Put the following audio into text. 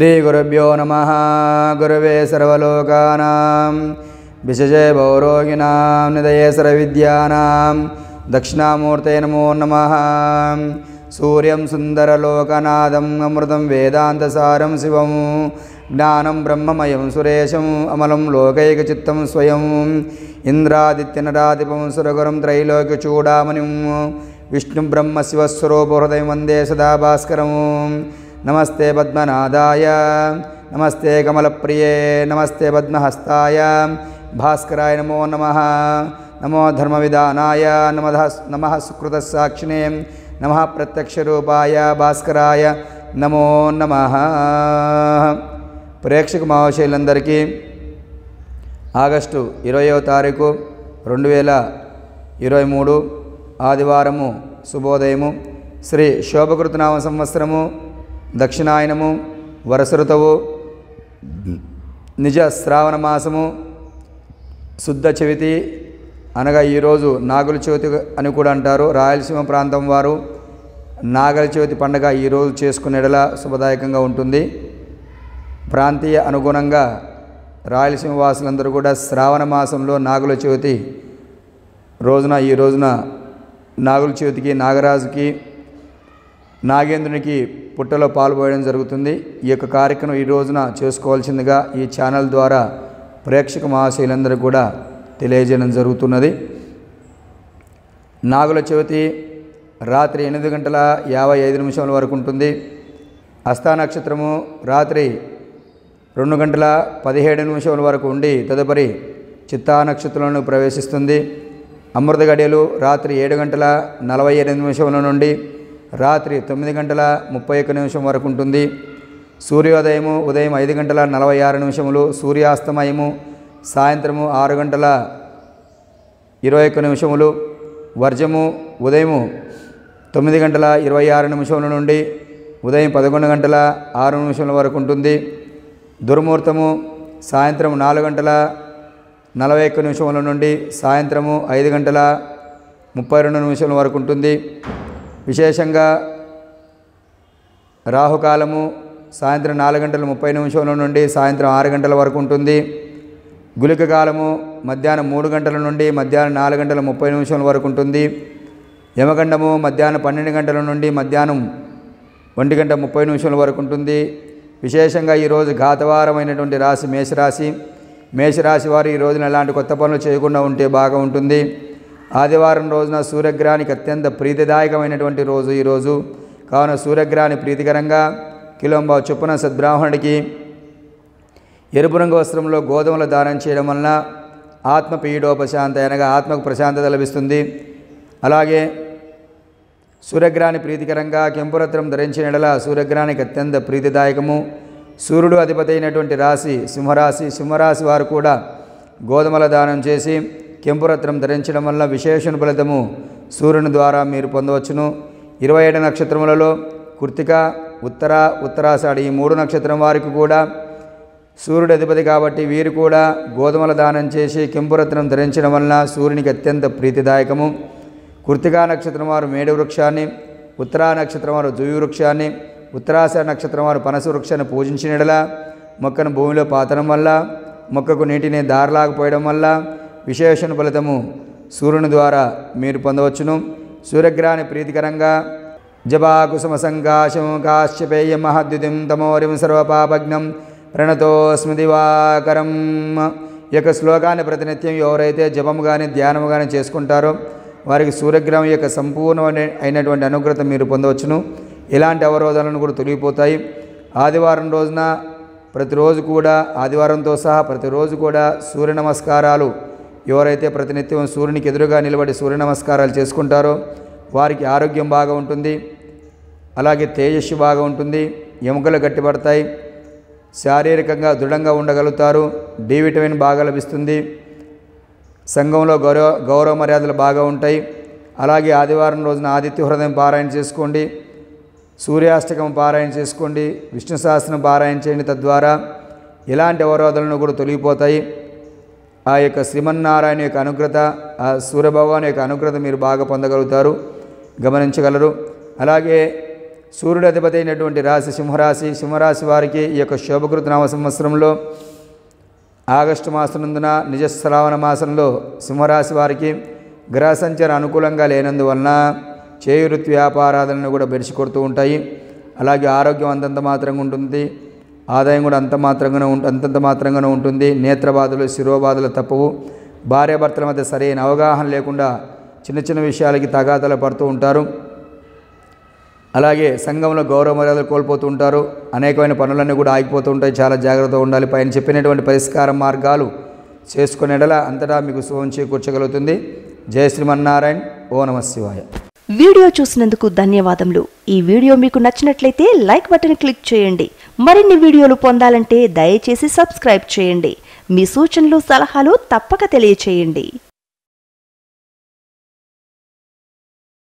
श्रीगुरुभ्यो नमः गुरवे सर्वलोकानां विशजे भौरोगिणां निदये सर्वविद्यानां दक्षिणामूर्ते नमो नमः सूर्यं सुन्दरलोकनादम् अमृतं वेदान्तसारं शिवं జ్ఞానం బ్రహ్మమయం సురేశం అమలం లోకైకచిత్తం స్వయం ఇంద్రాదిత్యనరాధిపం సురగురం త్రైలోక్య చూడామణిం విష్ణు బ్రహ్మ శివస్వరూప హృదయం వందే సదా నమస్తే పద్మనాదాయ నమస్తే కమలప్రియే నమస్తే పద్మహస్తాయ భాస్కరాయ నమో నమ నమో ధర్మవిధానాయ నమ నమ సుకృతసాక్షిణే నమ ప్రత్యక్షరూపాయ భాస్కరాయ నమో నమ ప్రేక్షక మహాశైలందరికీ ఆగస్టు ఇరవయో తారీఖు రెండు వేల ఇరవై మూడు ఆదివారము శుభోదయము శ్రీ శోభకృతనామ సంవత్సరము దక్షిణాయనము వరస ఋతువు నిజ శ్రావణ మాసము శుద్ధ చవితి అనగా ఈరోజు నాగుల చవితి అని కూడా అంటారు రాయలసీమ ప్రాంతం వారు నాగల చవితి పండగ ఈరోజు చేసుకునేలా శుభదాయకంగా ఉంటుంది ప్రాంతీయ అనుగుణంగా రాయలసీమ వాసులందరూ కూడా శ్రావణ మాసంలో నాగుల చవితి రోజున ఈ రోజున నాగుల చవితికి నాగరాజుకి నాగేంద్రునికి పుట్టలో పాల్పోయడం జరుగుతుంది ఈ యొక్క కార్యక్రమం ఈ రోజున చేసుకోవాల్సిందిగా ఈ ఛానల్ ద్వారా ప్రేక్షక మహాశైలందరూ కూడా తెలియజేయడం జరుగుతున్నది నాగుల చవితి రాత్రి ఎనిమిది గంటల యాభై ఐదు నిమిషాల వరకు ఉంటుంది అస్థా నక్షత్రము రాత్రి రెండు గంటల పదిహేడు నిమిషముల వరకు ఉండి తదుపరి చిత్తా నక్షత్రంలో ప్రవేశిస్తుంది అమృత గడియలు రాత్రి ఏడు గంటల నలభై ఏడు నిమిషముల నుండి రాత్రి తొమ్మిది గంటల ముప్పై ఒక్క నిమిషం వరకు ఉంటుంది సూర్యోదయము ఉదయం ఐదు గంటల నలభై ఆరు నిమిషములు సూర్యాస్తమయము సాయంత్రము ఆరు గంటల ఇరవై ఒక్క నిమిషములు వర్జము ఉదయము తొమ్మిది గంటల ఇరవై ఆరు నిమిషముల నుండి ఉదయం పదకొండు గంటల ఆరు నిమిషముల వరకు ఉంటుంది దుర్ముహూర్తము సాయంత్రం నాలుగు గంటల నలభై ఒక్క నిమిషముల నుండి సాయంత్రము ఐదు గంటల ముప్పై రెండు నిమిషముల వరకు ఉంటుంది విశేషంగా రాహుకాలము సాయంత్రం నాలుగు గంటల ముప్పై నిమిషంల నుండి సాయంత్రం ఆరు గంటల వరకు ఉంటుంది గులిక కాలము మధ్యాహ్నం మూడు గంటల నుండి మధ్యాహ్నం నాలుగు గంటల ముప్పై నిమిషాల వరకు ఉంటుంది యమగండము మధ్యాహ్నం పన్నెండు గంటల నుండి మధ్యాహ్నం ఒంటి గంట ముప్పై నిమిషాల వరకు ఉంటుంది విశేషంగా ఈరోజు ఘాతవారమైనటువంటి రాశి మేషరాశి మేషరాశి వారు ఈ రోజున ఎలాంటి కొత్త పనులు చేయకుండా ఉంటే బాగా ఉంటుంది ఆదివారం రోజున సూర్యగ్రహానికి అత్యంత ప్రీతిదాయకమైనటువంటి రోజు ఈరోజు కావున సూర్యగ్రహాన్ని ప్రీతికరంగా కిలోంబా చొప్పున సద్బ్రాహ్మణుడికి ఎరుపు రంగు వస్త్రంలో గోధుమల దానం చేయడం వలన ఆత్మ పీడోపశాంత అనగా ఆత్మకు ప్రశాంతత లభిస్తుంది అలాగే సూర్యగ్రహాన్ని ప్రీతికరంగా కెంపురత్రం ధరించిన ఎడల సూర్యగ్రహానికి అత్యంత ప్రీతిదాయకము సూర్యుడు అధిపతి అయినటువంటి రాశి సింహరాశి సింహరాశి వారు కూడా గోధుమల దానం చేసి కెంపురత్నం ధరించడం వల్ల విశేషణ ఫలితము సూర్యుని ద్వారా మీరు పొందవచ్చును ఇరవై ఏడు నక్షత్రములలో కృతిక ఉత్తర ఉత్తరాషాఢ ఈ మూడు నక్షత్రం వారికి కూడా సూర్యుడు అధిపతి కాబట్టి వీరు కూడా గోధుమల దానం చేసి కెంపురత్నం ధరించడం వలన సూర్యునికి అత్యంత ప్రీతిదాయకము కృతికా నక్షత్రం వారు మేడు వృక్షాన్ని ఉత్తరా నక్షత్రం వారు జుయు వృక్షాన్ని ఉత్తరాశ నక్షత్రం వారు పనస వృక్షాన్ని పూజించినడలా మొక్కను భూమిలో పాతడం వల్ల మొక్కకు నీటిని దారలాగపోయడం వల్ల విశేషణ ఫలితము సూర్యుని ద్వారా మీరు పొందవచ్చును సూర్యగ్రహాన్ని ప్రీతికరంగా జపాకుసుమ సంకాశం కాశ్యపేయ మహద్యుతిం తమోరిం సర్వపాపజ్ఞం ప్రణతోస్మి స్మృతివాకరం యొక్క శ్లోకాన్ని ప్రతినిత్యం ఎవరైతే జపము కానీ ధ్యానము కానీ చేసుకుంటారో వారికి సూర్యగ్రహం యొక్క సంపూర్ణమైన అయినటువంటి అనుగ్రత మీరు పొందవచ్చును ఇలాంటి అవరోధాలను కూడా తొలగిపోతాయి ఆదివారం రోజున ప్రతిరోజు కూడా ఆదివారంతో సహా ప్రతిరోజు కూడా సూర్య నమస్కారాలు ఎవరైతే ప్రతినిత్యం సూర్యునికి ఎదురుగా నిలబడి సూర్య నమస్కారాలు చేసుకుంటారో వారికి ఆరోగ్యం బాగా ఉంటుంది అలాగే తేజస్సు బాగా ఉంటుంది ఎముకలు గట్టిపడతాయి శారీరకంగా దృఢంగా ఉండగలుగుతారు డి విటమిన్ బాగా లభిస్తుంది సంఘంలో గౌరవ గౌరవ మర్యాదలు బాగా ఉంటాయి అలాగే ఆదివారం రోజున ఆదిత్య హృదయం పారాయణ చేసుకోండి సూర్యాష్టకం పారాయణ చేసుకోండి విష్ణు సహస్రం పారాయణ చేయండి తద్వారా ఇలాంటి అవరోధాలను కూడా తొలగిపోతాయి ఆ యొక్క శ్రీమన్నారాయణ యొక్క అనుగ్రత ఆ సూర్యభగవాన్ యొక్క అనుగ్రత మీరు బాగా పొందగలుగుతారు గమనించగలరు అలాగే సూర్యుడు అధిపతి అయినటువంటి రాశి సింహరాశి సింహరాశి వారికి ఈ యొక్క శోభకృత నామ సంవత్సరంలో ఆగస్టు నందున నిజశ్రావణ మాసంలో సింహరాశి వారికి గ్రహ సంచారం అనుకూలంగా లేనందువలన చేయువృత్తి వ్యాపారాధనను కూడా బెడిసి కొడుతూ ఉంటాయి అలాగే ఆరోగ్యం అంతంత మాత్రంగా ఉంటుంది ఆదాయం కూడా అంత మాత్రంగానే ఉంటు అంతంత మాత్రంగానే ఉంటుంది నేత్రబాధలు శిరోబాధలు తప్పవు భార్యాభర్తల మధ్య సరైన అవగాహన లేకుండా చిన్న చిన్న విషయాలకి తగాదాలు పడుతూ ఉంటారు అలాగే సంఘంలో గౌరవ మర్యాదలు కోల్పోతూ ఉంటారు అనేకమైన పనులన్నీ కూడా ఆగిపోతూ ఉంటాయి చాలా జాగ్రత్తగా ఉండాలి పైన చెప్పినటువంటి పరిష్కార మార్గాలు చేసుకునేడలా అంతటా మీకు శుభం చేకూర్చగలుగుతుంది జయ శ్రీమన్నారాయణ ఓ నమ శివాయ వీడియో చూసినందుకు ధన్యవాదములు ఈ వీడియో మీకు నచ్చినట్లయితే లైక్ బటన్ క్లిక్ చేయండి మరిన్ని వీడియోలు పొందాలంటే దయచేసి సబ్స్క్రైబ్ చేయండి మీ సూచనలు సలహాలు తప్పక తెలియచేయండి